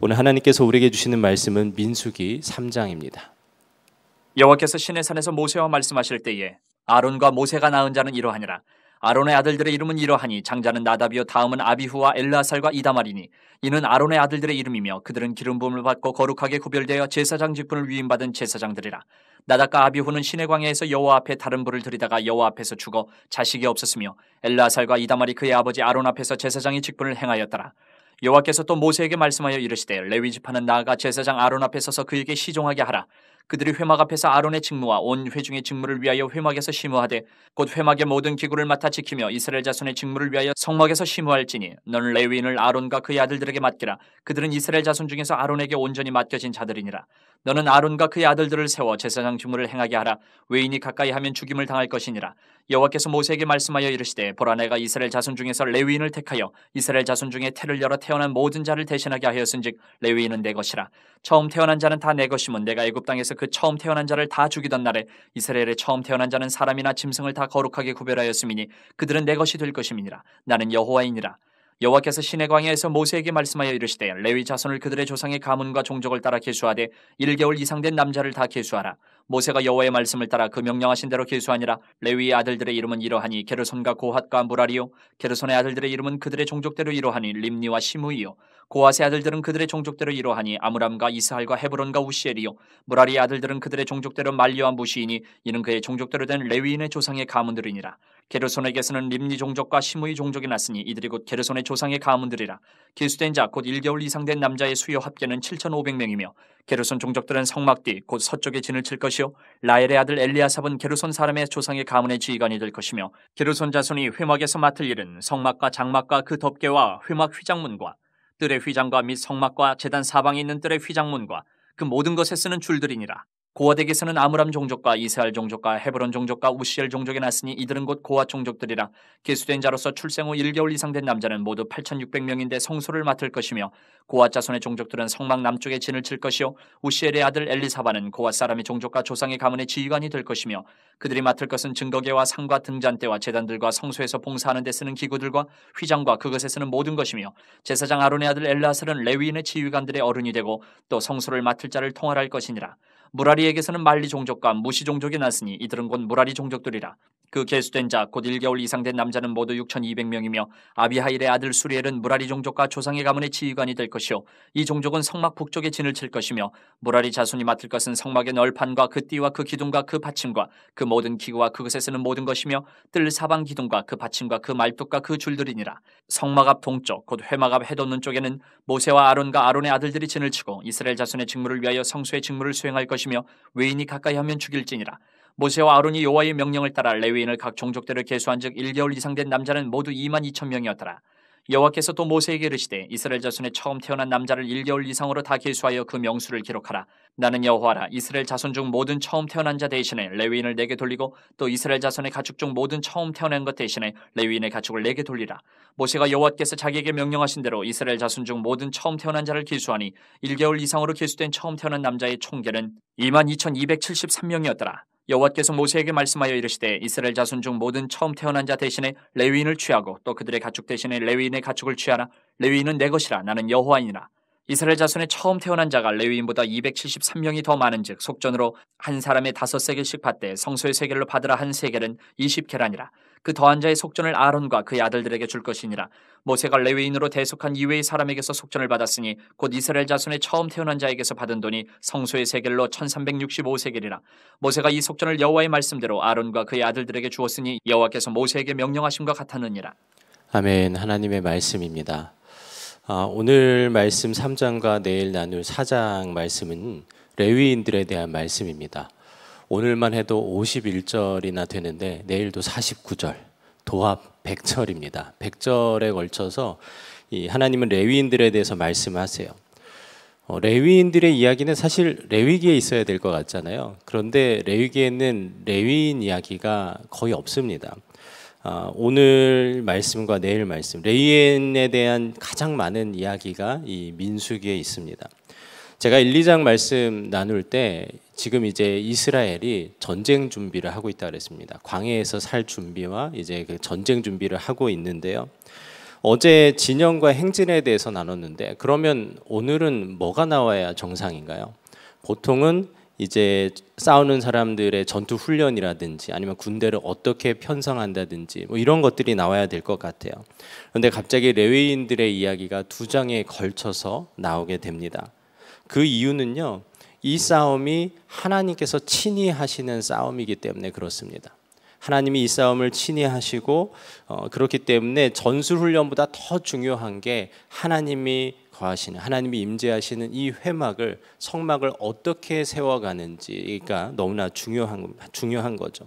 오늘 하나님께서 우리에게 주시는 말씀은 민수기 3장입니다. 여호와께서 신의 산에서 모세와 말씀하실 때에 아론과 모세가 낳은 자는 이러하니라 아론의 아들들의 이름은 이러하니 장자는 나답이요 다음은 아비후와 엘라살과 이다말이니 이는 아론의 아들들의 이름이며 그들은 기름 부음을 받고 거룩하게 구별되어 제사장 직분을 위임받은 제사장들이라 나답과 아비후는 신의 광야에서 여호와 앞에 다른 불을 들이다가 여호와 앞에서 죽어 자식이 없었으며 엘라살과 이다말이 그의 아버지 아론 앞에서 제사장의 직분을 행하였더라 여호와께서 또 모세에게 말씀하여 이르시되 레위 지파는 나아가 제사장 아론 앞에 서서 그에게 시종하게 하라 그들이 회막 앞에서 아론의 직무와 온 회중의 직무를 위하여 회막에서 심무하되 곧 회막의 모든 기구를 맡아 지키며 이스라엘 자손의 직무를 위하여 성막에서 심무할지니 넌 레위인을 아론과 그의 아들들에게 맡기라 그들은 이스라엘 자손 중에서 아론에게 온전히 맡겨진 자들이니라 너는 아론과 그의 아들들을 세워 제사장 직무를 행하게 하라 외인이 가까이 하면 죽임을 당할 것이니라 여호와께서 모세에게 말씀하여 이르시되 보라 내가 이스라엘 자손 중에서 레위인을 택하여 이스라엘 자손 중에 태를 열어 태어난 모든 자를 대신하게 하였은즉 레위인은 내 것이라 처음 태어난 자는 다 내 것이면 내가 애굽 땅에서 그 처음 태어난 자를 다 죽이던 날에 이스라엘의 처음 태어난 자는 사람이나 짐승을 다 거룩하게 구별하였음이니 그들은 내 것이 될 것임이니라 나는 여호와이니라 여호와께서 신의 광야에서 모세에게 말씀하여 이르시되 레위 자손을 그들의 조상의 가문과 종족을 따라 계수하되 1개월 이상 된 남자를 다 계수하라 모세가 여호와의 말씀을 따라 그 명령하신 대로 계수하니라 레위의 아들들의 이름은 이러하니 게르손과 고핫과 무라리오 게르손의 아들들의 이름은 그들의 종족대로 이러하니 림니와 시무이요 고아세 아들들은 그들의 종족대로 이러하니 아므람과 이스할과 헤브론과 우시엘이요 무라리 아들들은 그들의 종족대로 말리와 무시이니 이는 그의 종족대로 된 레위인의 조상의 가문들이니라 게르손에게서는 림니 종족과 시므이 종족이 났으니 이들이 곧 게르손의 조상의 가문들이라 기수된자 곧 1개월 이상 된 남자의 수요 합계는 7,500명이며 게르손 종족들은 성막뒤 곧 서쪽에 진을 칠 것이요 라엘의 아들 엘리아삽은 게르손 사람의 조상의 가문의 지휘관이 될 것이며 게르손 자손이 회막에서 맡을 일은 성막과 장막과 그 덮개와 회막 휘장문과 뜰의 휘장과 및 성막과 재단 사방에 있는 뜰의 휘장문과 그 모든 것에 쓰는 줄들이니라. 고아댁에서는 아므람 종족과 이세알 종족과 헤브론 종족과 우시엘 종족이 났으니 이들은 곧 고아 종족들이라 계수된 자로서 출생 후 1개월 이상 된 남자는 모두 8,600명인데 성소를 맡을 것이며 고아 자손의 종족들은 성막 남쪽에 진을 칠 것이요 우시엘의 아들 엘리사바는 고아 사람의 종족과 조상의 가문의 지휘관이 될 것이며 그들이 맡을 것은 증거계와 상과 등잔대와 재단들과 성소에서 봉사하는 데 쓰는 기구들과 휘장과 그것에 쓰는 모든 것이며 제사장 아론의 아들 엘라스는 레위인의 지휘관들의 어른이 되고 또 성소를 맡을 자를 통할할 것이니라 무라리에게서는 말리 종족과 무시 종족이 났으니 이들은 곧 무라리 종족들이라. 그 계수된 자곧 1개월 이상 된 남자는 모두 6,200명이며 아비하일의 아들 수리엘은 무라리 종족과 조상의 가문의 지휘관이 될 것이요 이 종족은 성막 북쪽에 진을 칠 것이며 무라리 자손이 맡을 것은 성막의 널판과 그 띠와 그 기둥과 그 받침과 그 모든 기구와 그것에 쓰는 모든 것이며 뜰 사방 기둥과 그 받침과 그 말뚝과 그 줄들이니라 성막 앞 동쪽 곧 회막 앞 해돋는 쪽에는 모세와 아론과 아론의 아들들이 진을 치고 이스라엘 자손의 직무를 위하여 성수의 직무를 수행할 것이 것이며 외인이 가까이 하면 죽일지니라. 모세와 아론이 여호와의 명령을 따라 레위인을 각 종족대를 계수한즉 1개월 이상 된 남자는 모두 2만 2천 명이었더라. 여호와께서 또 모세에게 이르시되 이스라엘 자손의 처음 태어난 남자를 1개월 이상으로 다 계수하여 그 명수를 기록하라. 나는 여호와라 이스라엘 자손 중 모든 처음 태어난 자 대신에 레위인을 내게 돌리고 또 이스라엘 자손의 가축 중 모든 처음 태어난 것 대신에 레위인의 가축을 내게 돌리라. 모세가 여호와께서 자기에게 명령하신 대로 이스라엘 자손 중 모든 처음 태어난 자를 계수하니 1개월 이상으로 계수된 처음 태어난 남자의 총계는 22,273명이었더라. 여호와께서 모세에게 말씀하여 이르시되 이스라엘 자손 중 모든 처음 태어난 자 대신에 레위인을 취하고 또 그들의 가축 대신에 레위인의 가축을 취하라 레위인은 내 것이라 나는 여호와이니라 이스라엘 자손의 처음 태어난 자가 레위인보다 273명이 더 많은즉 속전으로 한 사람의 다섯 세겔씩 받되 성소의 세겔로 받으라 한 세겔은 20개라니라 그 더한 자의 속전을 아론과 그의 아들들에게 줄 것이니라 모세가 레위인으로 대속한 이외의 사람에게서 속전을 받았으니 곧 이스라엘 자손의 처음 태어난 자에게서 받은 돈이 성소의 세겔로 1365세겔이라 모세가 이 속전을 여호와의 말씀대로 아론과 그의 아들들에게 주었으니 여호와께서 모세에게 명령하심과 같았느니라 아멘 하나님의 말씀입니다. 아, 오늘 말씀 3장과 내일 나눌 4장 말씀은 레위인들에 대한 말씀입니다. 오늘만 해도 51절이나 되는데 내일도 49절 도합 100절입니다. 100절에 걸쳐서 하나님은 레위인들에 대해서 말씀하세요. 어, 레위인들의 이야기는 사실 레위기에 있어야 될 것 같잖아요. 그런데 레위기에는 레위인 이야기가 거의 없습니다. 아, 오늘 말씀과 내일 말씀, 레위인에 대한 가장 많은 이야기가 이 민수기에 있습니다. 제가 1, 2장 말씀 나눌 때 지금 이제 이스라엘이 전쟁 준비를 하고 있다 그랬습니다. 광해에서 살 준비와 이제 그 전쟁 준비를 하고 있는데요. 어제 진영과 행진에 대해서 나눴는데 그러면 오늘은 뭐가 나와야 정상인가요? 보통은 이제 싸우는 사람들의 전투 훈련이라든지 아니면 군대를 어떻게 편성한다든지 뭐 이런 것들이 나와야 될 것 같아요. 그런데 갑자기 레위인들의 이야기가 두 장에 걸쳐서 나오게 됩니다. 그 이유는요. 이 싸움이 하나님께서 친히 하시는 싸움이기 때문에 그렇습니다. 하나님이 이 싸움을 친히 하시고 어, 그렇기 때문에 전술 훈련보다 더 중요한 게 하나님이 거하시는 하나님이 임재하시는 이 회막을 성막을 어떻게 세워가는지가 그러니까 너무나 중요한 중요한 거죠.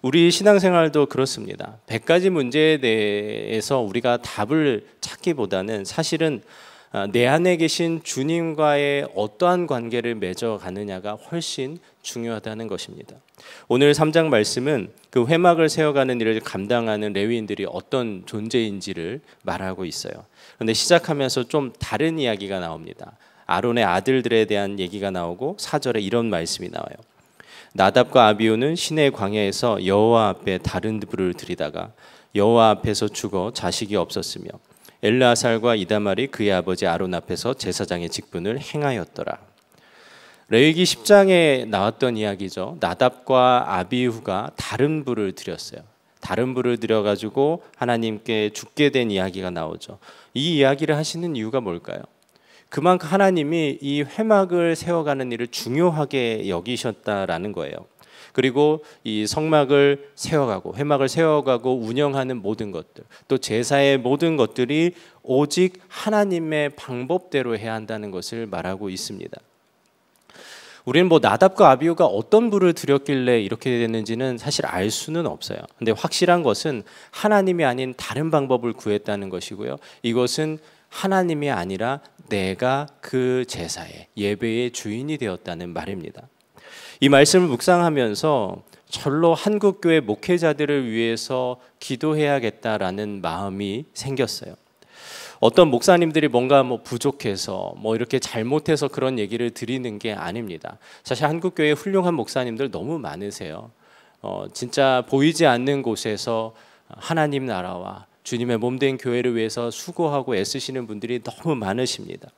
우리 신앙생활도 그렇습니다. 1가지 문제에 대해서 우리가 답을 찾기보다는 사실은 아, 내 안에 계신 주님과의 어떠한 관계를 맺어 가느냐가 훨씬 중요하다는 것입니다. 오늘 3장 말씀은 그 회막을 세워가는 일을 감당하는 레위인들이 어떤 존재인지를 말하고 있어요. 그런데 시작하면서 좀 다른 이야기가 나옵니다. 아론의 아들들에 대한 얘기가 나오고 사절에 이런 말씀이 나와요. 나답과 아비우는 시내 광야에서 여호와 앞에 다른 불을 들이다가 여호와 앞에서 죽어 자식이 없었으며 엘라살과 이다말이 그의 아버지 아론 앞에서 제사장의 직분을 행하였더라. 레위기 10장에 나왔던 이야기죠. 나답과 아비후가 다른 불을 드렸어요. 다른 불을 드려 가지고 하나님께 죽게 된 이야기가 나오죠. 이 이야기를 하시는 이유가 뭘까요? 그만큼 하나님이 이 회막을 세워가는 일을 중요하게 여기셨다라는 거예요. 그리고 이 성막을 세워가고 회막을 세워가고 운영하는 모든 것들 또 제사의 모든 것들이 오직 하나님의 방법대로 해야 한다는 것을 말하고 있습니다. 우리는 뭐 나답과 아비우가 어떤 불을 드렸길래 이렇게 됐는지는 사실 알 수는 없어요. 근데 확실한 것은 하나님이 아닌 다른 방법을 구했다는 것이고요. 이것은 하나님이 아니라 내가 그 제사의 예배의 주인이 되었다는 말입니다. 이 말씀을 묵상하면서 절로 한국 교회 목회자들을 위해서 기도해야겠다라는 마음이 생겼어요. 어떤 목사님들이 뭔가 뭐 부족해서 뭐 이렇게 잘못해서 그런 얘기를 드리는 게 아닙니다. 사실 한국 교회 훌륭한 목사님들 너무 많으세요. 어, 진짜 보이지 않는 곳에서 하나님 나라와 주님의 몸된 교회를 위해서 수고하고 애쓰시는 분들이 너무 많으십니다.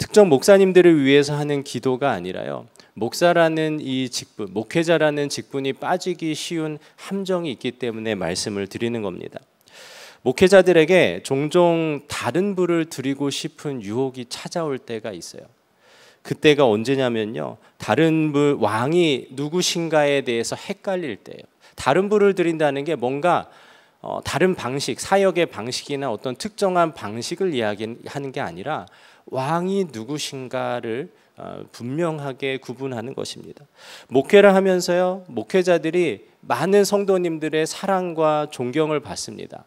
특정 목사님들을 위해서 하는 기도가 아니라요. 목사라는 이 직분, 목회자라는 직분이 빠지기 쉬운 함정이 있기 때문에 말씀을 드리는 겁니다. 목회자들에게 종종 다른 불을 드리고 싶은 유혹이 찾아올 때가 있어요. 그때가 언제냐면요. 다른 불, 왕이 누구신가에 대해서 헷갈릴 때예요. 다른 불을 드린다는 게 뭔가 어, 다른 방식, 사역의 방식이나 어떤 특정한 방식을 이야기하는 게 아니라 왕이 누구신가를 어, 분명하게 구분하는 것입니다. 목회를 하면서요, 목회자들이 많은 성도님들의 사랑과 존경을 받습니다.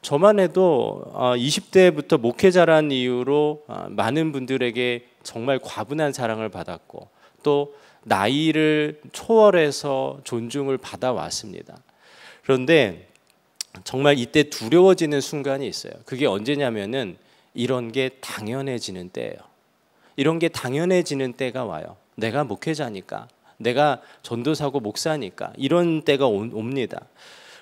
저만 해도 20대부터 어, 목회자란 이유로 어, 많은 분들에게 정말 과분한 사랑을 받았고 또 나이를 초월해서 존중을 받아왔습니다. 그런데 정말 이때 두려워지는 순간이 있어요. 그게 언제냐면은 이런 게 당연해지는 때예요. 이런 게 당연해지는 때가 와요. 내가 목회자니까, 내가 전도사고 목사니까 이런 때가 옵니다.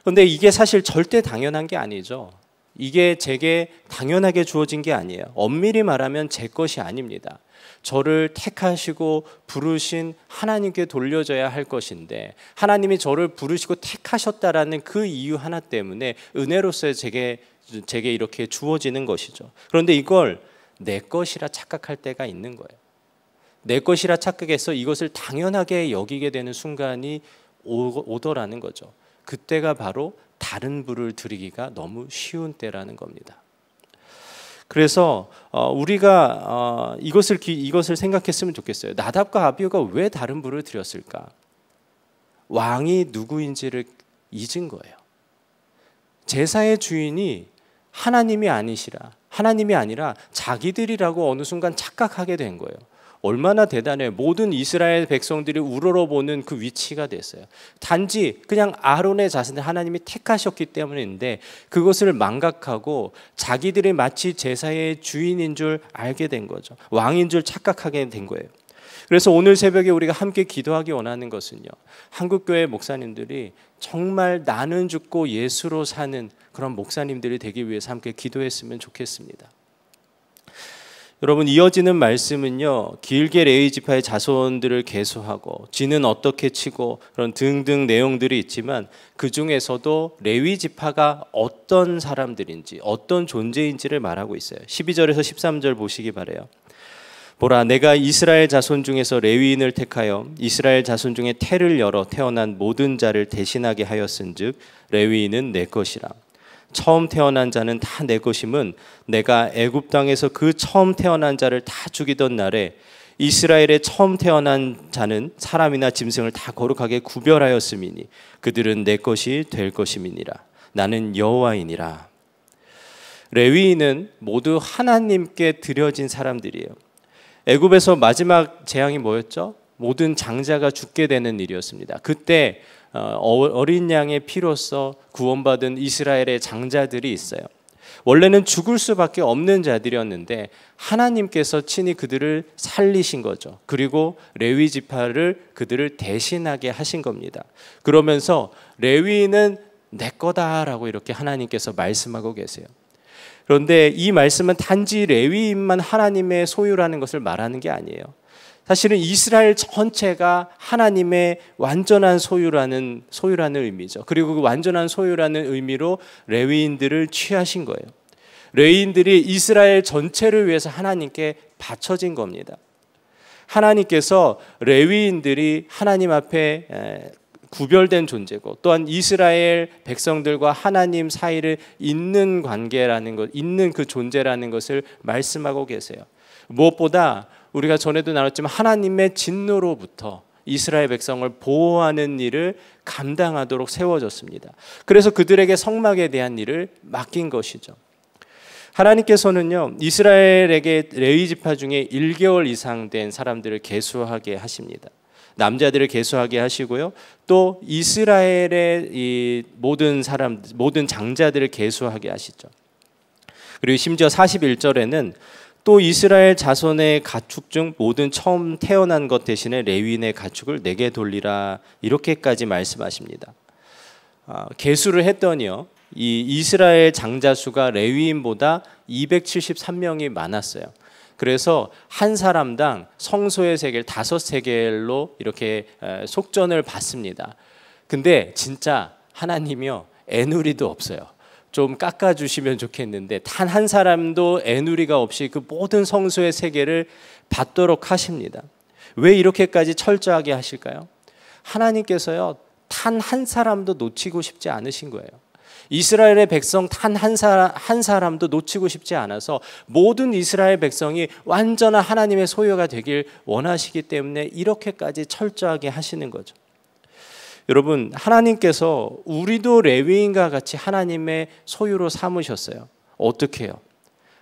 그런데 이게 사실 절대 당연한 게 아니죠. 이게 제게 당연하게 주어진 게 아니에요. 엄밀히 말하면 제 것이 아닙니다. 저를 택하시고 부르신 하나님께 돌려줘야 할 것인데 하나님이 저를 부르시고 택하셨다라는 그 이유 하나 때문에 은혜로서 제게 제게 이렇게 주어지는 것이죠. 그런데 이걸 내 것이라 착각할 때가 있는 거예요. 내 것이라 착각해서 이것을 당연하게 여기게 되는 순간이 오더라는 거죠. 그때가 바로 다른 불을 들이기가 너무 쉬운 때라는 겁니다. 그래서 어, 우리가 어, 이것을 이것을 생각했으면 좋겠어요. 나답과 아비우가 왜 다른 불을 들였을까? 왕이 누구인지를 잊은 거예요. 제사의 주인이 하나님이 아니시라 하나님이 아니라 자기들이라고 어느 순간 착각하게 된 거예요. 얼마나 대단해 모든 이스라엘 백성들이 우러러보는 그 위치가 됐어요. 단지 그냥 아론의 자신을 하나님이 택하셨기 때문인데 그것을 망각하고 자기들이 마치 제사의 주인인 줄 알게 된 거죠. 왕인 줄 착각하게 된 거예요. 그래서 오늘 새벽에 우리가 함께 기도하기 원하는 것은요. 한국교회 목사님들이 정말 나는 죽고 예수로 사는 그런 목사님들이 되기 위해서 함께 기도했으면 좋겠습니다. 여러분 이어지는 말씀은요 길게 레위 지파의 자손들을 개수하고 지는 어떻게 치고 그런 등등 내용들이 있지만 그 중에서도 레위 지파가 어떤 사람들인지 어떤 존재인지를 말하고 있어요. 12절에서 13절 보시기 바래요. 보라 내가 이스라엘 자손 중에서 레위인을 택하여 이스라엘 자손 중에 태를 열어 태어난 모든 자를 대신하게 하였은즉 레위인은 내 것이라 처음 태어난 자는 다 내 것임은 내가 애굽 땅에서 그 처음 태어난 자를 다 죽이던 날에 이스라엘의 처음 태어난 자는 사람이나 짐승을 다 거룩하게 구별하였음이니 그들은 내 것이 될 것임이니라 나는 여호와이니라 레위인은 모두 하나님께 드려진 사람들이에요. 애굽에서 마지막 재앙이 뭐였죠? 모든 장자가 죽게 되는 일이었습니다. 그때 어, 어, 어린 양의 피로서 구원받은 이스라엘의 장자들이 있어요. 원래는 죽을 수밖에 없는 자들이었는데 하나님께서 친히 그들을 살리신 거죠. 그리고 레위 지파를 그들을 대신하게 하신 겁니다. 그러면서 레위는 내 거다라고 이렇게 하나님께서 말씀하고 계세요. 그런데 이 말씀은 단지 레위인만 하나님의 소유라는 것을 말하는 게 아니에요. 사실은 이스라엘 전체가 하나님의 완전한 소유라는 소유라는 의미죠. 그리고 그 완전한 소유라는 의미로 레위인들을 취하신 거예요. 레위인들이 이스라엘 전체를 위해서 하나님께 바쳐진 겁니다. 하나님께서 레위인들이 하나님 앞에 구별된 존재고 또한 이스라엘 백성들과 하나님 사이를 잇는 관계라는 것, 잇는 그 존재라는 것을 말씀하고 계세요. 무엇보다 우리가 전에도 나눴지만 하나님의 진노로부터 이스라엘 백성을 보호하는 일을 감당하도록 세워졌습니다. 그래서 그들에게 성막에 대한 일을 맡긴 것이죠. 하나님께서는요 이스라엘에게 레위 지파 중에 1개월 이상 된 사람들을 계수하게 하십니다. 남자들을 계수하게 하시고요. 또 이스라엘의 이 모든 사람 모든 장자들을 계수하게 하시죠. 그리고 심지어 41절에는 또 이스라엘 자손의 가축 중 모든 처음 태어난 것 대신에 레위인의 가축을 내게 돌리라 이렇게까지 말씀하십니다. 아, 개수를 했더니요. 이 이스라엘 장자 수가 레위인보다 273명이 많았어요. 그래서 한 사람당 성소의 세계를 다섯 세계로 이렇게 속전을 받습니다. 근데 진짜 하나님이요 애누리도 없어요. 좀 깎아주시면 좋겠는데 단 한 사람도 애누리가 없이 그 모든 성소의 세계를 받도록 하십니다. 왜 이렇게까지 철저하게 하실까요? 하나님께서요 단 한 사람도 놓치고 싶지 않으신 거예요. 이스라엘의 백성 단한 사람, 한 사람도 놓치고 싶지 않아서 모든 이스라엘 백성이 완전한 하나님의 소유가 되길 원하시기 때문에 이렇게까지 철저하게 하시는 거죠. 여러분, 하나님께서 우리도 레위인과 같이 하나님의 소유로 삼으셨어요. 어떻게 해요?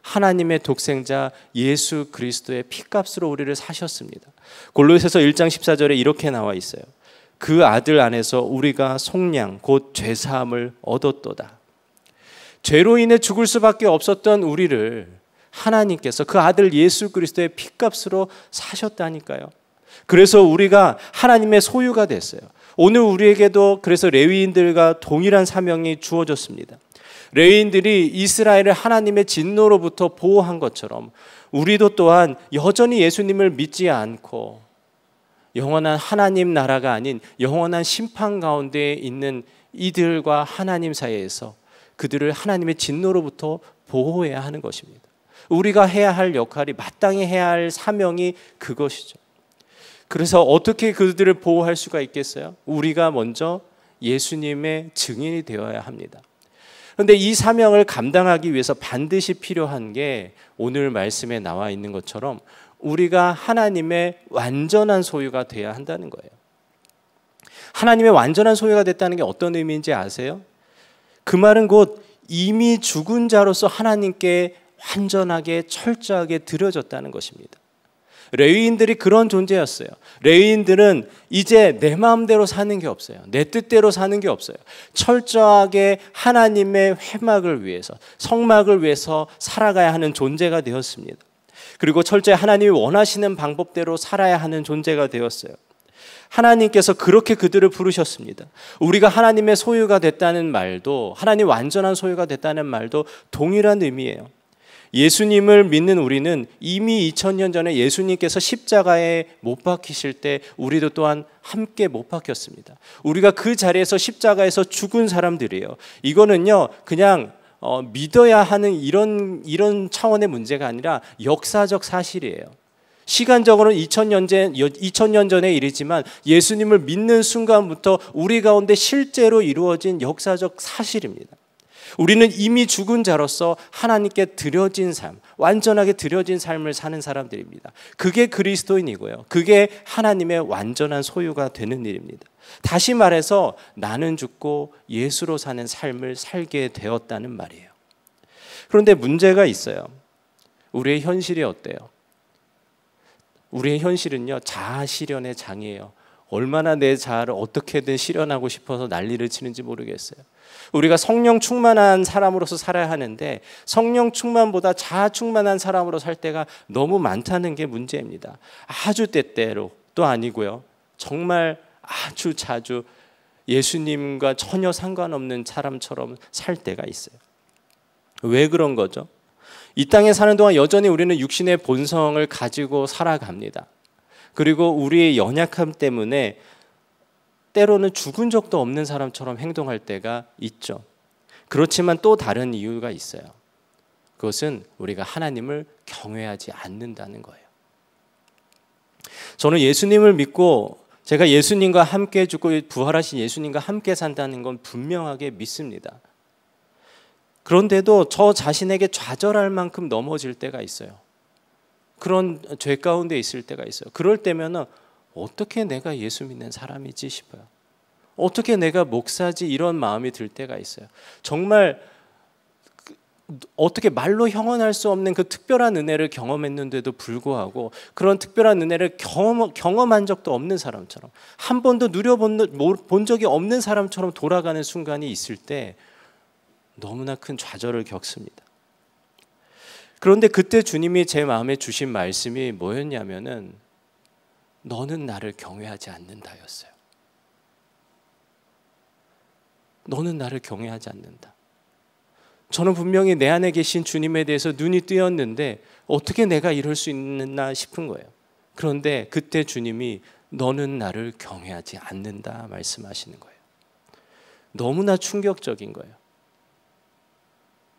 하나님의 독생자 예수 그리스도의 피값으로 우리를 사셨습니다. 골로새서 1장 14절에 이렇게 나와 있어요. 그 아들 안에서 우리가 속량 곧 죄사함을 얻었도다. 죄로 인해 죽을 수밖에 없었던 우리를 하나님께서 그 아들 예수 그리스도의 피값으로 사셨다니까요. 그래서 우리가 하나님의 소유가 됐어요. 오늘 우리에게도 그래서 레위인들과 동일한 사명이 주어졌습니다. 레위인들이 이스라엘을 하나님의 진노로부터 보호한 것처럼 우리도 또한 여전히 예수님을 믿지 않고 영원한 하나님 나라가 아닌 영원한 심판 가운데 있는 이들과 하나님 사이에서 그들을 하나님의 진노로부터 보호해야 하는 것입니다. 우리가 해야 할 역할이 마땅히 해야 할 사명이 그것이죠. 그래서 어떻게 그들을 보호할 수가 있겠어요? 우리가 먼저 예수님의 증인이 되어야 합니다. 그런데 이 사명을 감당하기 위해서 반드시 필요한 게 오늘 말씀에 나와 있는 것처럼 우리가 하나님의 완전한 소유가 되어야 한다는 거예요. 하나님의 완전한 소유가 됐다는 게 어떤 의미인지 아세요? 그 말은 곧 이미 죽은 자로서 하나님께 완전하게 철저하게 드려졌다는 것입니다. 레위인들이 그런 존재였어요. 레위인들은 이제 내 마음대로 사는 게 없어요. 내 뜻대로 사는 게 없어요. 철저하게 하나님의 회막을 위해서, 성막을 위해서 살아가야 하는 존재가 되었습니다. 그리고 철저히 하나님이 원하시는 방법대로 살아야 하는 존재가 되었어요. 하나님께서 그렇게 그들을 부르셨습니다. 우리가 하나님의 소유가 됐다는 말도 하나님 완전한 소유가 됐다는 말도 동일한 의미예요. 예수님을 믿는 우리는 이미 2000년 전에 예수님께서 십자가에 못 박히실 때 우리도 또한 함께 못 박혔습니다. 우리가 그 자리에서 십자가에서 죽은 사람들이에요. 이거는요, 그냥 어, 믿어야 하는 이런 이런 차원의 문제가 아니라 역사적 사실이에요. 시간적으로는 2000년, 전, 2000년 전의 일이지만 예수님을 믿는 순간부터 우리 가운데 실제로 이루어진 역사적 사실입니다. 우리는 이미 죽은 자로서 하나님께 드려진 삶, 완전하게 드려진 삶을 사는 사람들입니다. 그게 그리스도인이고요. 그게 하나님의 완전한 소유가 되는 일입니다. 다시 말해서 나는 죽고 예수로 사는 삶을 살게 되었다는 말이에요. 그런데 문제가 있어요. 우리의 현실이 어때요? 우리의 현실은요, 자아 실현의 장이에요. 얼마나 내 자아를 어떻게든 실현하고 싶어서 난리를 치는지 모르겠어요. 우리가 성령 충만한 사람으로서 살아야 하는데 성령 충만보다 자아 충만한 사람으로 살 때가 너무 많다는 게 문제입니다. 아주 때때로 또 아니고요. 정말 아주 자주 예수님과 전혀 상관없는 사람처럼 살 때가 있어요. 왜 그런 거죠? 이 땅에 사는 동안 여전히 우리는 육신의 본성을 가지고 살아갑니다. 그리고 우리의 연약함 때문에 때로는 죽은 적도 없는 사람처럼 행동할 때가 있죠. 그렇지만 또 다른 이유가 있어요. 그것은 우리가 하나님을 경외하지 않는다는 거예요. 저는 예수님을 믿고 제가 예수님과 함께 죽고 부활하신 예수님과 함께 산다는 건 분명하게 믿습니다. 그런데도 저 자신에게 좌절할 만큼 넘어질 때가 있어요. 그런 죄 가운데 있을 때가 있어요. 그럴 때면은 어떻게 내가 예수 믿는 사람이지 싶어요. 어떻게 내가 목사지 이런 마음이 들 때가 있어요. 정말 어떻게 말로 형언할 수 없는 그 특별한 은혜를 경험했는데도 불구하고 그런 특별한 은혜를 경험, 경험한 적도 없는 사람처럼 한 번도 누려본 본 적이 없는 사람처럼 돌아가는 순간이 있을 때 너무나 큰 좌절을 겪습니다. 그런데 그때 주님이 제 마음에 주신 말씀이 뭐였냐면은 너는 나를 경외하지 않는다였어요. 너는 나를 경외하지 않는다. 저는 분명히 내 안에 계신 주님에 대해서 눈이 뜨였는데 어떻게 내가 이럴 수 있나 싶은 거예요. 그런데 그때 주님이 너는 나를 경외하지 않는다 말씀하시는 거예요. 너무나 충격적인 거예요.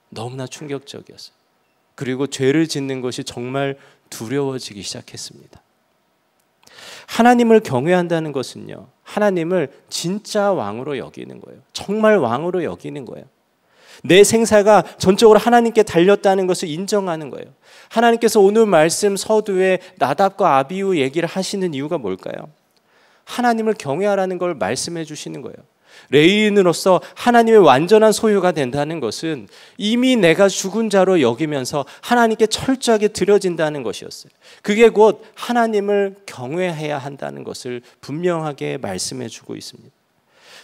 너무나 충격적이었어요. 그리고 죄를 짓는 것이 정말 두려워지기 시작했습니다. 하나님을 경외한다는 것은요, 하나님을 진짜 왕으로 여기는 거예요. 정말 왕으로 여기는 거예요. 내 생사가 전적으로 하나님께 달렸다는 것을 인정하는 거예요. 하나님께서 오늘 말씀 서두에 나답과 아비우 얘기를 하시는 이유가 뭘까요? 하나님을 경외하라는 걸 말씀해 주시는 거예요. 레인으로서 하나님의 완전한 소유가 된다는 것은 이미 내가 죽은 자로 여기면서 하나님께 철저하게 드려진다는 것이었어요. 그게 곧 하나님을 경외해야 한다는 것을 분명하게 말씀해 주고 있습니다.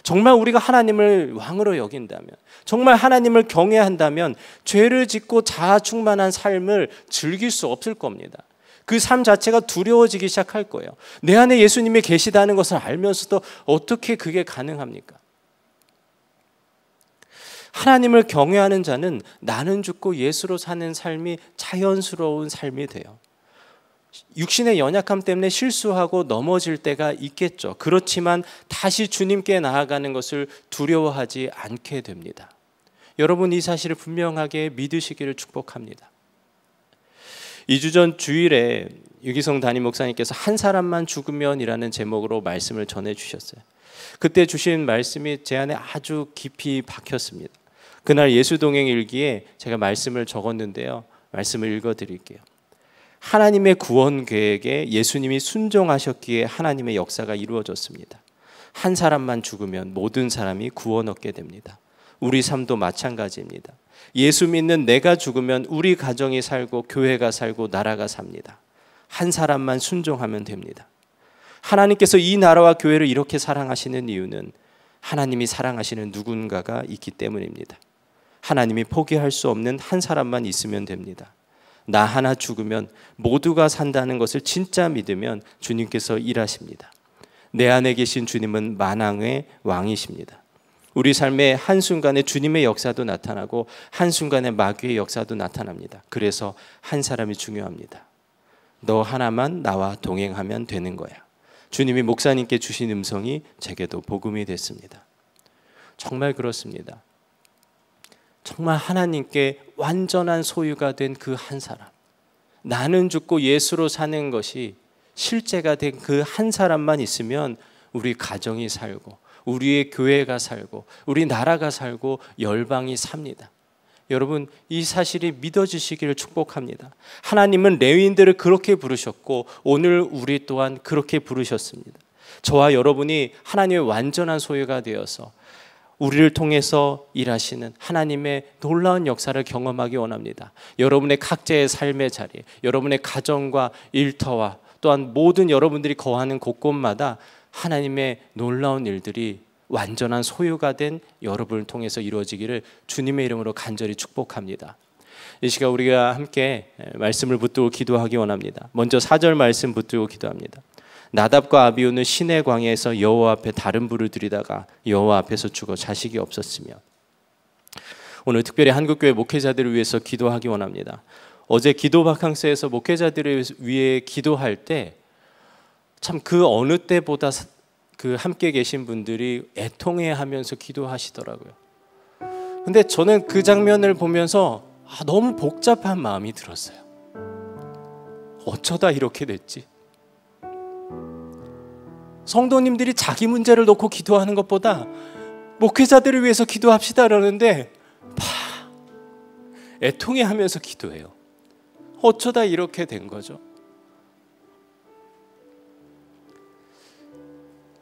정말 우리가 하나님을 왕으로 여긴다면, 정말 하나님을 경외한다면 죄를 짓고 자아 충만한 삶을 즐길 수 없을 겁니다. 그 삶 자체가 두려워지기 시작할 거예요. 내 안에 예수님이 계시다는 것을 알면서도 어떻게 그게 가능합니까? 하나님을 경외하는 자는 나는 죽고 예수로 사는 삶이 자연스러운 삶이 돼요. 육신의 연약함 때문에 실수하고 넘어질 때가 있겠죠. 그렇지만 다시 주님께 나아가는 것을 두려워하지 않게 됩니다. 여러분 이 사실을 분명하게 믿으시기를 축복합니다. 2주 전 주일에 유기성 담임 목사님께서 한 사람만 죽으면이라는 제목으로 말씀을 전해 주셨어요. 그때 주신 말씀이 제 안에 아주 깊이 박혔습니다. 그날 예수동행 일기에 제가 말씀을 적었는데요. 말씀을 읽어 드릴게요. 하나님의 구원 계획에 예수님이 순종하셨기에 하나님의 역사가 이루어졌습니다. 한 사람만 죽으면 모든 사람이 구원 얻게 됩니다. 우리 삶도 마찬가지입니다. 예수 믿는 내가 죽으면 우리 가정이 살고 교회가 살고 나라가 삽니다. 한 사람만 순종하면 됩니다. 하나님께서 이 나라와 교회를 이렇게 사랑하시는 이유는 하나님이 사랑하시는 누군가가 있기 때문입니다. 하나님이 포기할 수 없는 한 사람만 있으면 됩니다. 나 하나 죽으면 모두가 산다는 것을 진짜 믿으면 주님께서 일하십니다. 내 안에 계신 주님은 만왕의 왕이십니다. 우리 삶의 한순간에 주님의 역사도 나타나고 한순간에 마귀의 역사도 나타납니다. 그래서 한 사람이 중요합니다. 너 하나만 나와 동행하면 되는 거야. 주님이 목사님께 주신 음성이 제게도 복음이 됐습니다. 정말 그렇습니다. 정말 하나님께 완전한 소유가 된 그 한 사람. 나는 죽고 예수로 사는 것이 실제가 된 그 한 사람만 있으면 우리 가정이 살고 우리의 교회가 살고 우리 나라가 살고 열방이 삽니다. 여러분 이 사실이 믿어지시기를 축복합니다. 하나님은 레위인들을 그렇게 부르셨고 오늘 우리 또한 그렇게 부르셨습니다. 저와 여러분이 하나님의 완전한 소유가 되어서 우리를 통해서 일하시는 하나님의 놀라운 역사를 경험하기 원합니다. 여러분의 각자의 삶의 자리, 여러분의 가정과 일터와 또한 모든 여러분들이 거하는 곳곳마다 하나님의 놀라운 일들이 완전한 소유가 된 여러분을 통해서 이루어지기를 주님의 이름으로 간절히 축복합니다. 이 시간 우리가 함께 말씀을 붙들고 기도하기 원합니다. 먼저 4절 말씀 붙들고 기도합니다. 나답과 아비우는 시내 광야에서 여호와 앞에 다른 불을 들이다가 여호와 앞에서 죽어 자식이 없었으며 오늘 특별히 한국교회 목회자들을 위해서 기도하기 원합니다. 어제 기도 바캉스에서 목회자들을 위해 기도할 때 참 그 어느 때보다 그 함께 계신 분들이 애통해 하면서 기도하시더라고요. 근데 저는 그 장면을 보면서 아, 너무 복잡한 마음이 들었어요. 어쩌다 이렇게 됐지? 성도님들이 자기 문제를 놓고 기도하는 것보다 목회자들을 위해서 기도합시다 그러는데 파 애통해하면서 기도해요. 어쩌다 이렇게 된 거죠?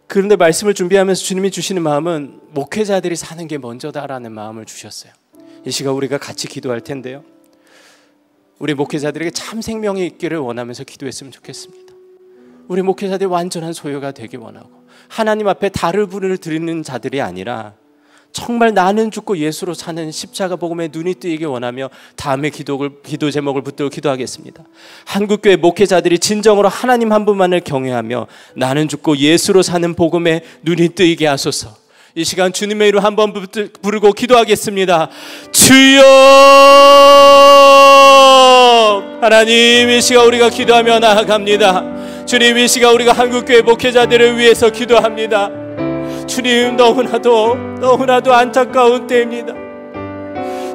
그런데 말씀을 준비하면서 주님이 주시는 마음은 목회자들이 사는 게 먼저다라는 마음을 주셨어요. 이 시간 우리가 같이 기도할 텐데요. 우리 목회자들에게 참 생명이 있기를 원하면서 기도했으면 좋겠습니다. 우리 목회자들이 완전한 소유가 되기 원하고 하나님 앞에 다를 부를 드리는 자들이 아니라 정말 나는 죽고 예수로 사는 십자가 복음에 눈이 뜨이게 원하며 다음에 기도를, 기도 제목을 붙들고 기도하겠습니다. 한국교회 목회자들이 진정으로 하나님 한 분만을 경외하며 나는 죽고 예수로 사는 복음에 눈이 뜨이게 하소서. 이 시간 주님의 이름 한번 부르고 기도하겠습니다. 주여! 하나님 이 시간 우리가 기도하며 나아갑니다. 주님 이 시간 우리가 한국교회 목회자들을 위해서 기도합니다. 주님 너무나도 너무나도 안타까운 때입니다.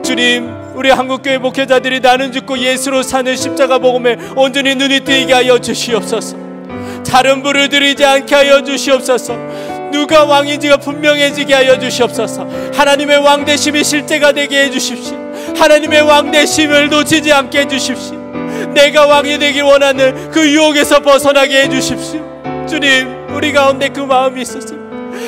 주님 우리 한국교회 목회자들이 나는 죽고 예수로 사는 십자가 복음에 온전히 눈이 뜨이게 하여 주시옵소서. 다른 불을 들이지 않게 하여 주시옵소서. 누가 왕인지가 분명해지게 하여 주시옵소서. 하나님의 왕대심이 실제가 되게 해주십시오. 하나님의 왕대심을 놓치지 않게 해주십시오. 내가 왕이 되길 원하는 그 유혹에서 벗어나게 해주십시오. 주님, 우리 가운데 그 마음이 있었습니다.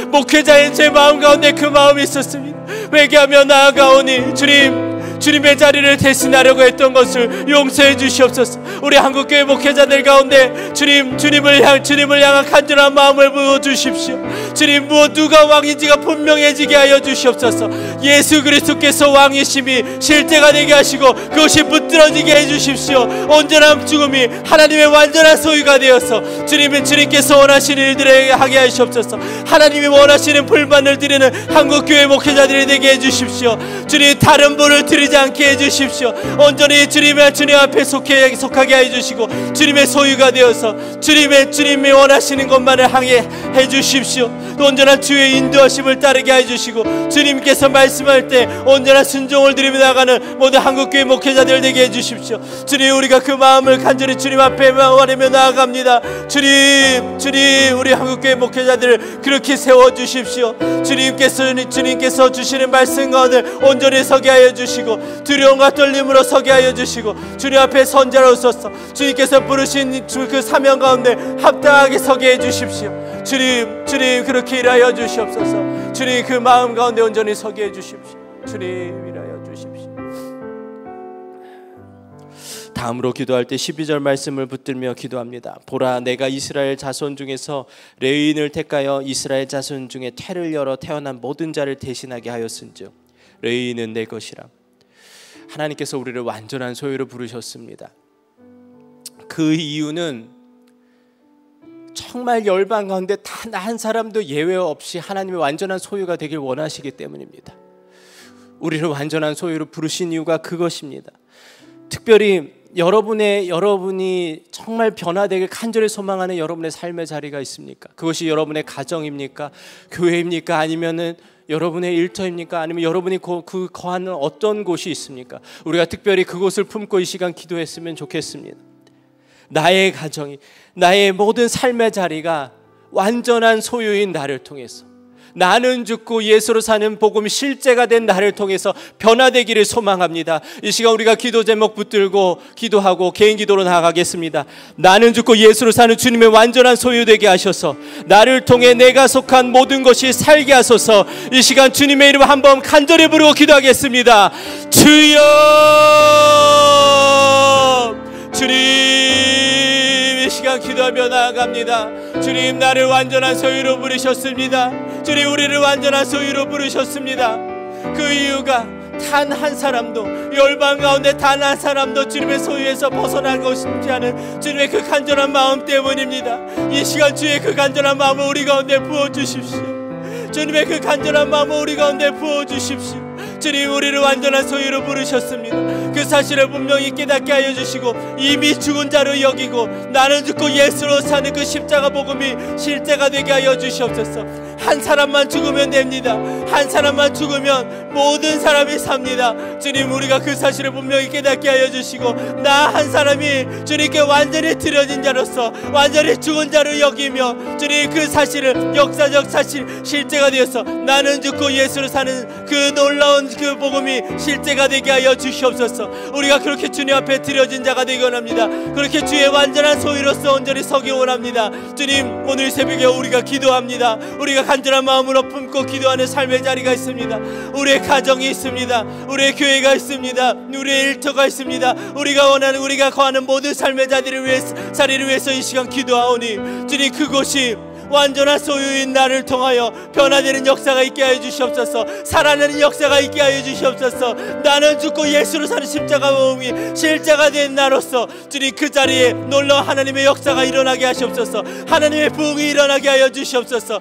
목회자인 제 마음 가운데 그 마음이 있었습니다. 회개하며 나아가오니 주님, 주님의 자리를 대신하려고 했던 것을 용서해 주시옵소서. 우리 한국교회 목회자들 가운데 주님, 주님을 향, 주님을 향한 간절한 마음을 부어 주십시오. 주님, 무엇 누가 왕인지가 분명해지게 하여 주시옵소서. 예수 그리스도께서 왕이심이 실제가 되게 하시고 그것이 붙들어지게 해 주십시오. 온전한 죽음이 하나님의 완전한 소유가 되어서 주님은 주님께서 원하시는 일들에 하게 하시옵소서. 하나님이 원하시는 불만을 드리는 한국교회 목회자들이 되게 해 주십시오. 주님, 다른 분을 드리 흐르지 않게 해주십시오. 온전히 주님의 주님 앞에 속해, 속하게 해주시고 주님의 소유가 되어서 주님의 주님이 원하시는 것만을 항해 해주십시오. 온전한 주의 인도하심을 따르게 해주시고 주님께서 말씀할 때 온전한 순종을 드리며 나가는 모든 한국교회 목회자들 되게 해주십시오. 주님 우리가 그 마음을 간절히 주님 앞에 말하며 나아갑니다. 주님 주님 우리 한국교회 목회자들을 그렇게 세워주십시오. 주님께서 주님께서 주시는 말씀 가운데 온전히 서게 하여 주시고 주시 두려움과 떨림으로 서게 하여 주시고 주님 앞에 선자로서서 주님께서 부르신 그 사명 가운데 합당하게 서게 해 주십시오. 주님, 주님 그렇게 일하여 주시옵소서. 주님 그 마음 가운데 온전히 서게 해 주십시오. 주님 일하여 주십시오. 다음으로 기도할 때 12절 말씀을 붙들며 기도합니다. 보라 내가 이스라엘 자손 중에서 레인을 택하여 이스라엘 자손 중에 태를 열어 태어난 모든 자를 대신하게 하였은즉 레인은내 것이라 하나님께서 우리를 완전한 소유로 부르셨습니다. 그 이유는 정말 열방 가운데 단 한 사람도 예외 없이 하나님의 완전한 소유가 되길 원하시기 때문입니다. 우리를 완전한 소유로 부르신 이유가 그것입니다. 특별히 여러분의 여러분이 정말 변화되길 간절히 소망하는 여러분의 삶의 자리가 있습니까? 그것이 여러분의 가정입니까? 교회입니까? 아니면은 여러분의 일터입니까? 아니면 여러분이 그, 그 거하는 어떤 곳이 있습니까? 우리가 특별히 그곳을 품고 이 시간 기도했으면 좋겠습니다. 나의 가정이, 나의 모든 삶의 자리가 완전한 소유인 나를 통해서 나는 죽고 예수로 사는 복음이 실제가 된 나를 통해서 변화되기를 소망합니다. 이 시간 우리가 기도 제목 붙들고 기도하고 개인 기도로 나아가겠습니다. 나는 죽고 예수로 사는 주님의 완전한 소유되게 하셔서 나를 통해 내가 속한 모든 것이 살게 하소서 이 시간 주님의 이름 한 번 간절히 부르고 기도하겠습니다. 주여! 주님! 시간 기도하며 나아갑니다. 주님 나를 완전한 소유로 부르셨습니다. 주님 우리를 완전한 소유로 부르셨습니다. 그 이유가 단 한 사람도 열방 가운데 단 한 사람도 주님의 소유에서 벗어나고 싶지 않은 주님의 그 간절한 마음 때문입니다. 이 시간 주의 그 간절한 마음을 우리 가운데 부어 주십시오. 주님의 그 간절한 마음을 우리 가운데 부어 주십시오. 주님 우리를 완전한 소유로 부르셨습니다. 그 사실을 분명히 깨닫게 하여 주시고 이미 죽은 자로 여기고 나는 죽고 예수로 사는 그 십자가 복음이 실제가 되게 하여 주시옵소서. 한 사람만 죽으면 됩니다. 한 사람만 죽으면 모든 사람이 삽니다. 주님 우리가 그 사실을 분명히 깨닫게 하여 주시고 나 한 사람이 주님께 완전히 드려진 자로서 완전히 죽은 자로 여기며 주님 그 사실을 역사적 사실 실제가 되어서 나는 죽고 예수로 사는 그 놀라운 그 복음이 실제가 되게 하여 주시옵소서. 우리가 그렇게 주님 앞에 드려진 자가 되기 원합니다. 그렇게 주의 완전한 소유로서 온전히 서기 원합니다. 주님 오늘 새벽에 우리가 기도합니다. 우리가 간절한 마음으로 품고 기도하는 삶의 자리가 있습니다. 우리의 가정이 있습니다. 우리의 교회가 있습니다. 우리의 일터가 있습니다. 우리가 원하는 우리가 거하는 모든 삶의 자리를 위해 서 자리를 위해서 이 시간 기도하오니 주님 그곳이 완전한 소유인 나를 통하여 변화되는 역사가 있게 하여 주시옵소서 살아내는 역사가 있게 하여 주시옵소서 나는 죽고 예수로 사는 십자가 모음이 실자가 된 나로서 주님 그 자리에 놀라운 하나님의 역사가 일어나게 하시옵소서 하나님의 부흥이 일어나게 하여 주시옵소서